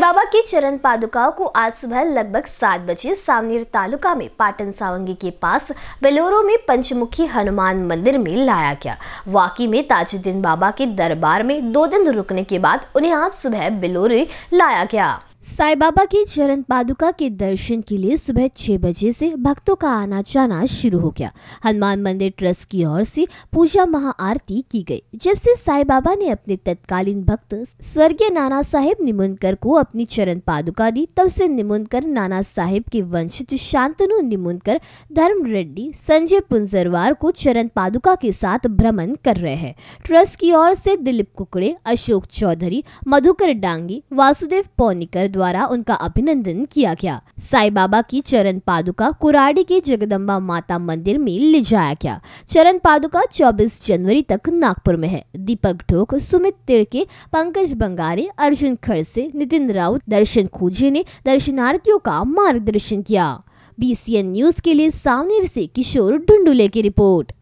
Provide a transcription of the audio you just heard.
बाबा की चरण पादुकाओं को आज सुबह लगभग सात बजे सावनेर तालुका में पाटन सावंगी के पास बेलोरो में पंचमुखी हनुमान मंदिर में लाया गया वाकी में ताजुद्दीन बाबा के दरबार में दो दिन रुकने के बाद उन्हें आज सुबह बेलोरे लाया गया साई बाबा की चरण पादुका के दर्शन के लिए सुबह छह बजे से भक्तों का आना जाना शुरू हो गया हनुमान मंदिर ट्रस्ट की ओर से पूजा महाआरती की गई जब से साई बाबा ने अपने तत्कालीन भक्त स्वर्गीय नाना साहेब निमुनकर को अपनी चरण पादुका दी तब से निमुनकर नाना साहेब के वंशित शांतनु निमुनकर धर्म रेड्डी संजय पुंजरवार को चरण पादुका के साथ भ्रमण कर रहे हैं ट्रस्ट की ओर से दिलीप कुकड़े अशोक चौधरी मधुकर डांगी वासुदेव पौनिकर द्वारा उनका अभिनंदन किया गया साई बाबा की चरण पादुका कुराड़ी के जगदम्बा माता मंदिर में ले जाया गया चरण पादुका 24 जनवरी तक नागपुर में है दीपक ढोक सुमित तिड़के पंकज बंगारे अर्जुन खड़से नितिन राउत दर्शन खूजे ने दर्शनार्थियों का मार्गदर्शन किया बी न्यूज के लिए सावनेर ऐसी किशोर ढुंडुले की रिपोर्ट